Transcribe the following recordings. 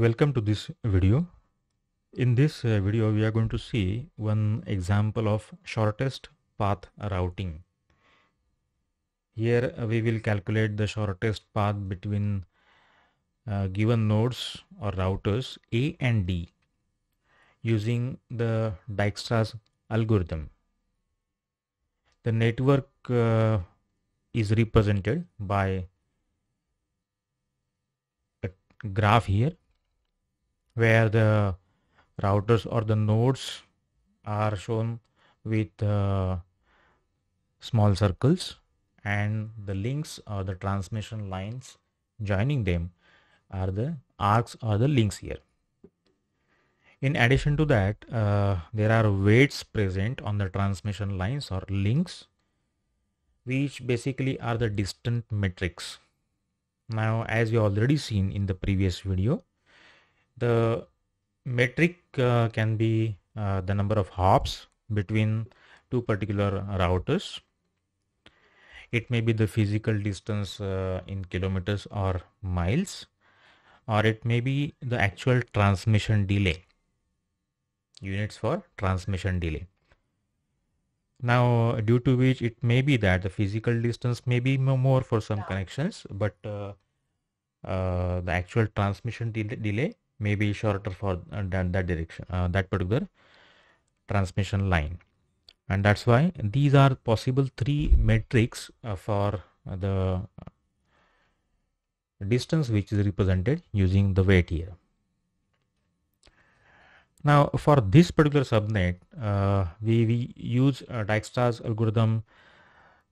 welcome to this video in this uh, video we are going to see one example of shortest path routing here uh, we will calculate the shortest path between uh, given nodes or routers A and D using the Dijkstra's algorithm the network uh, is represented by a graph here where the routers or the nodes are shown with uh, small circles and the links or the transmission lines joining them are the arcs or the links here. In addition to that, uh, there are weights present on the transmission lines or links, which basically are the distant metrics. Now, as we already seen in the previous video, the metric uh, can be uh, the number of hops between two particular routers it may be the physical distance uh, in kilometers or miles or it may be the actual transmission delay units for transmission delay now due to which it may be that the physical distance may be more for some connections but uh, uh, the actual transmission de delay may be shorter for uh, that, that direction uh, that particular transmission line and that's why these are possible three metrics uh, for uh, the distance which is represented using the weight here now for this particular subnet uh, we, we use uh, dijkstra's algorithm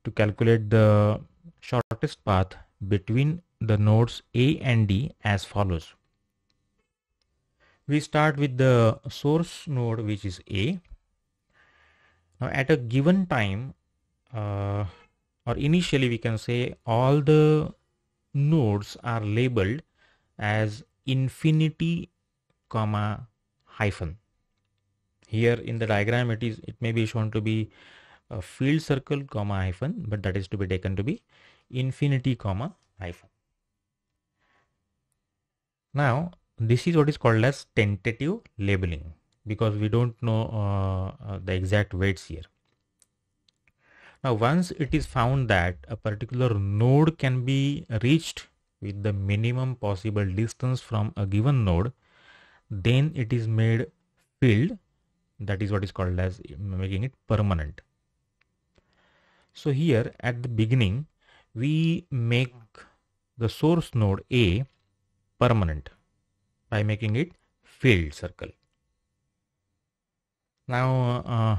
to calculate the shortest path between the nodes a and d as follows we start with the source node which is a now at a given time uh, or initially we can say all the nodes are labeled as infinity comma hyphen here in the diagram it is it may be shown to be a field circle comma hyphen but that is to be taken to be infinity comma hyphen now this is what is called as tentative labeling because we don't know uh, uh, the exact weights here. Now once it is found that a particular node can be reached with the minimum possible distance from a given node, then it is made filled that is what is called as um, making it permanent. So here at the beginning we make the source node A permanent by making it filled circle. Now uh,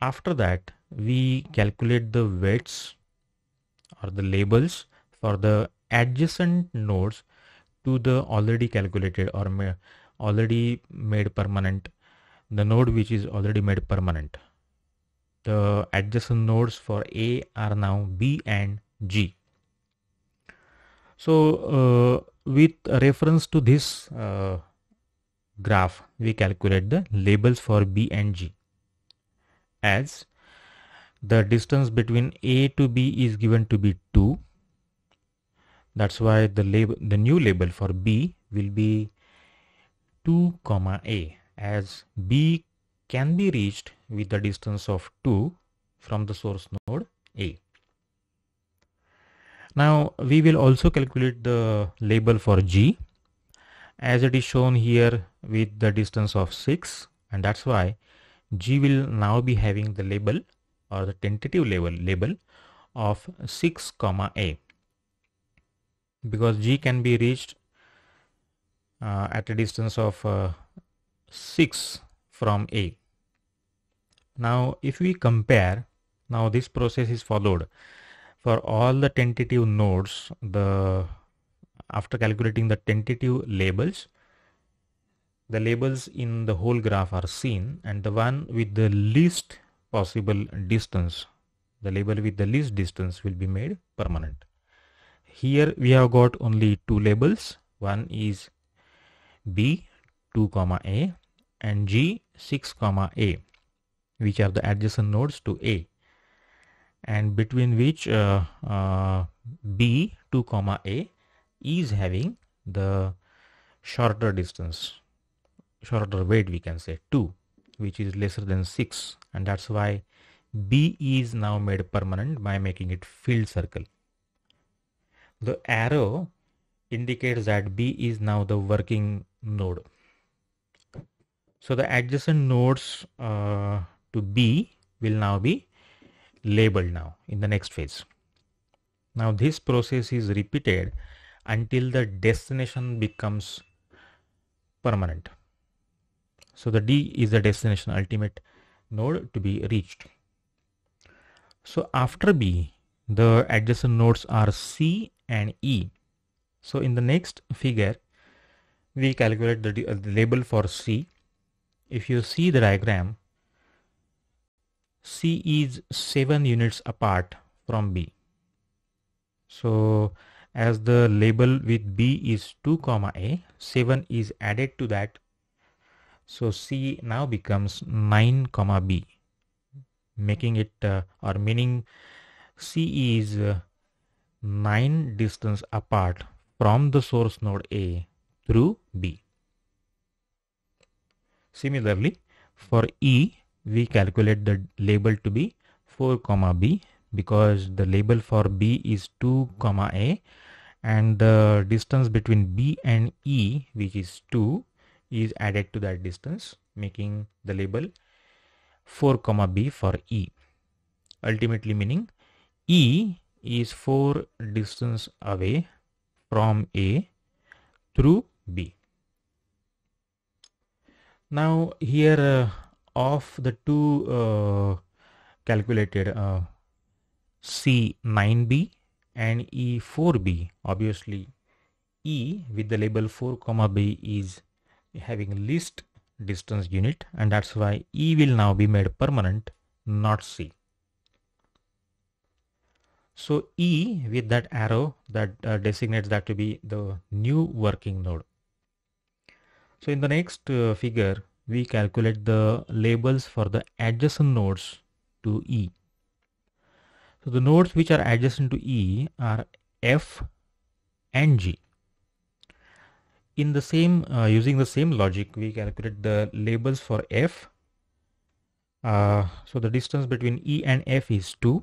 after that we calculate the weights or the labels for the adjacent nodes to the already calculated or ma already made permanent the node which is already made permanent the adjacent nodes for a are now b and g so uh, with reference to this uh, graph we calculate the labels for B and G as the distance between A to B is given to be 2 that's why the label the new label for B will be 2 comma A as B can be reached with the distance of 2 from the source node A now we will also calculate the label for G as it is shown here with the distance of 6 and that's why G will now be having the label or the tentative label label of 6 comma A because G can be reached uh, at a distance of uh, 6 from A. Now if we compare now this process is followed for all the tentative nodes the after calculating the tentative labels the labels in the whole graph are seen and the one with the least possible distance the label with the least distance will be made permanent here we have got only two labels one is b 2 comma a and g 6 comma a which are the adjacent nodes to a and between which uh, uh, b 2 comma a is having the shorter distance shorter weight we can say 2 which is lesser than 6 and that's why b is now made permanent by making it filled circle the arrow indicates that b is now the working node so the adjacent nodes uh, to b will now be label now in the next phase. Now this process is repeated until the destination becomes permanent. So the D is the destination ultimate node to be reached. So after B, the adjacent nodes are C and E. So in the next figure, we calculate the, the label for C. If you see the diagram, C is 7 units apart from B. So as the label with B is 2 comma A, 7 is added to that. So C now becomes 9 comma B making it uh, or meaning C is uh, 9 distance apart from the source node A through B. Similarly, for E, we calculate the label to be 4 comma b because the label for b is 2 comma a and the distance between b and e which is 2 is added to that distance making the label 4 comma b for e ultimately meaning e is 4 distance away from a through b now here uh, of the two uh, calculated uh, C9B and E4B obviously E with the label 4 comma B is having least distance unit and that's why E will now be made permanent not C. So E with that arrow that uh, designates that to be the new working node. So in the next uh, figure we calculate the labels for the adjacent nodes to E. So the nodes which are adjacent to E are F and G. In the same, uh, using the same logic, we calculate the labels for F. Uh, so the distance between E and F is 2.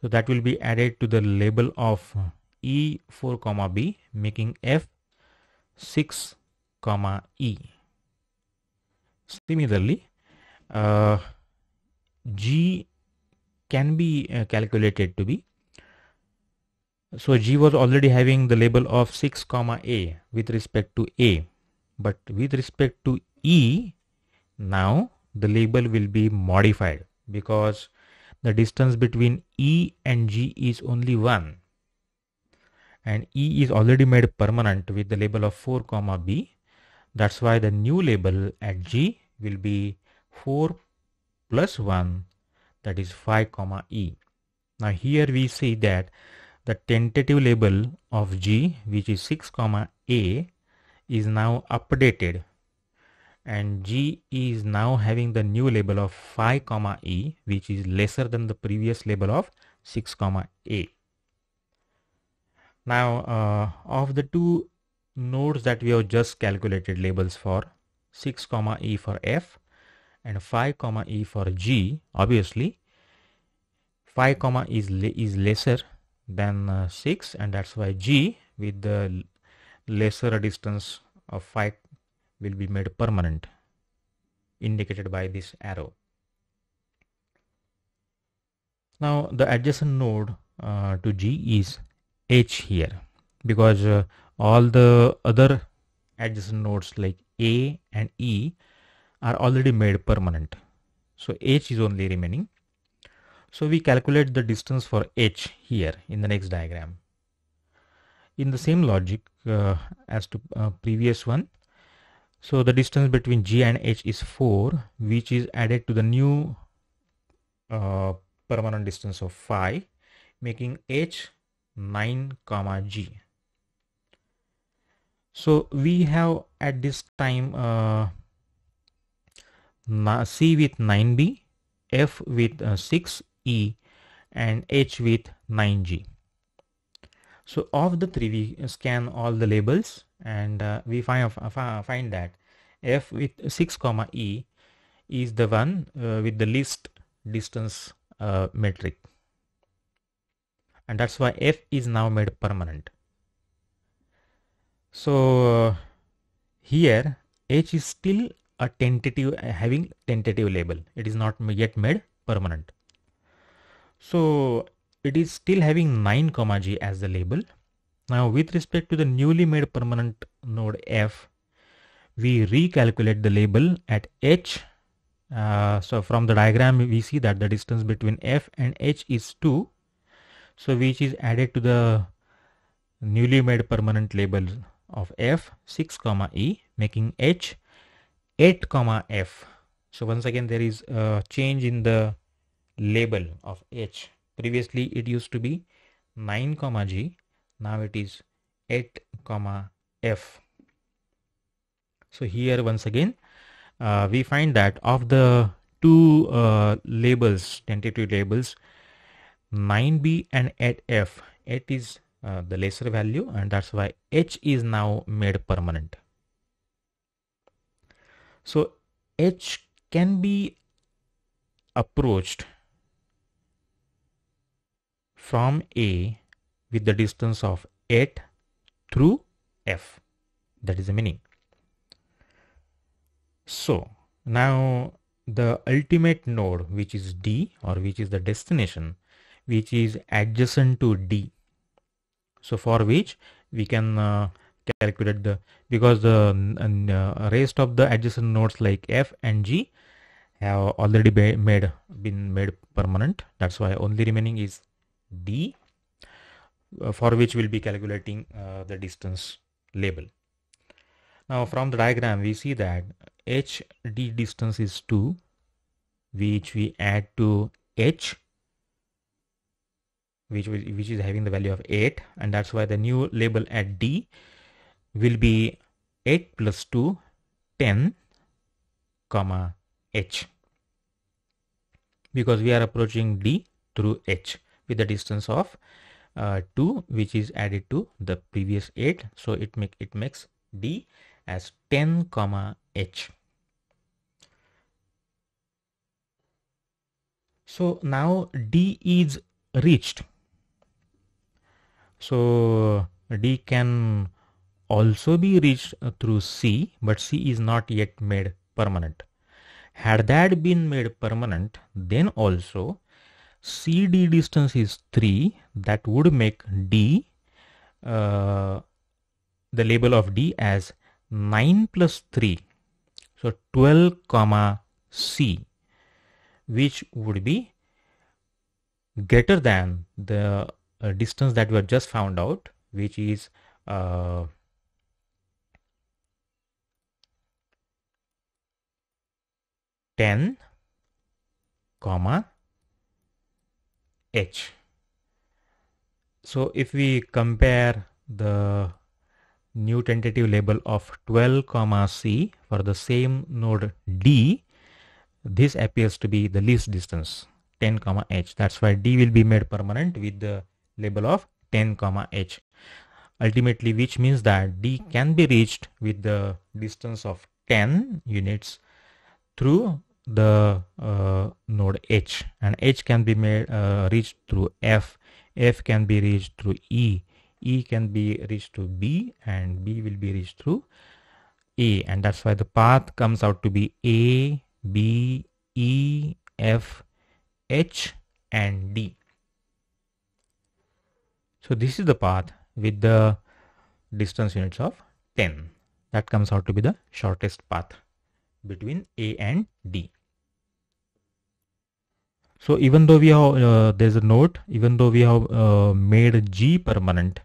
So that will be added to the label of E 4 comma B making F 6 comma E. Similarly, uh, G can be uh, calculated to be so G was already having the label of 6 comma A with respect to A but with respect to E now the label will be modified because the distance between E and G is only 1 and E is already made permanent with the label of 4 comma B that's why the new label at G will be 4 plus 1 that is 5 comma e. Now here we see that the tentative label of G which is 6 comma a is now updated and G is now having the new label of 5 comma e which is lesser than the previous label of 6 comma a. Now uh, of the two nodes that we have just calculated labels for 6 comma e for f and 5 comma e for g obviously 5 comma is is lesser than uh, 6 and that's why g with the lesser distance of 5 will be made permanent indicated by this arrow now the adjacent node uh, to G is H here because uh, all the other adjacent nodes like a and E are already made permanent. So H is only remaining. So we calculate the distance for H here in the next diagram. In the same logic uh, as to uh, previous one, so the distance between G and H is 4 which is added to the new uh, permanent distance of phi making H 9 comma G so we have at this time uh, C with 9B, F with uh, 6E and H with 9G. So of the three we scan all the labels and uh, we find, uh, find that F with 6 comma E is the one uh, with the least distance uh, metric and that's why F is now made permanent. So uh, here H is still a tentative uh, having tentative label. It is not yet made permanent. So it is still having 9 comma g as the label. Now with respect to the newly made permanent node F, we recalculate the label at H. Uh, so from the diagram we see that the distance between F and H is 2. So which is added to the newly made permanent label of f 6 comma e making h 8 comma f so once again there is a change in the label of h previously it used to be 9 comma g now it is 8 comma f so here once again uh, we find that of the two uh, labels tentative labels 9b and 8f 8 is uh, the lesser value and that's why h is now made permanent. So h can be approached from a with the distance of 8 through f that is the meaning so now the ultimate node which is d or which is the destination which is adjacent to d so for which we can uh, calculate the because the uh, rest of the adjacent nodes like f and g have already be made been made permanent that's why only remaining is d uh, for which we'll be calculating uh, the distance label now from the diagram we see that hd distance is 2 which we add to h which will, which is having the value of 8 and that's why the new label at D will be 8 plus 2 10 comma H because we are approaching D through H with the distance of uh, 2 which is added to the previous 8 so it make it makes D as 10 comma H so now D is reached so D can also be reached through C, but C is not yet made permanent. Had that been made permanent, then also CD distance is 3, that would make D, uh, the label of D as 9 plus 3, so 12 comma C, which would be greater than the distance that we have just found out which is uh, ten comma h so if we compare the new tentative label of 12 comma c for the same node d this appears to be the least distance 10 comma h that's why d will be made permanent with the label of 10 comma h ultimately which means that D can be reached with the distance of 10 units through the uh, node H and H can be made uh, reached through F, F can be reached through E, E can be reached through B and B will be reached through A and that's why the path comes out to be A, B, E, F, H and D. So this is the path with the distance units of 10. That comes out to be the shortest path between A and D. So even though we have, uh, there's a note, even though we have uh, made G permanent,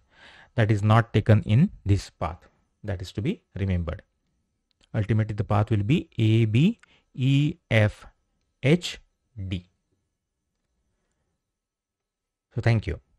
that is not taken in this path. That is to be remembered. Ultimately the path will be A, B, E, F, H, D. So thank you.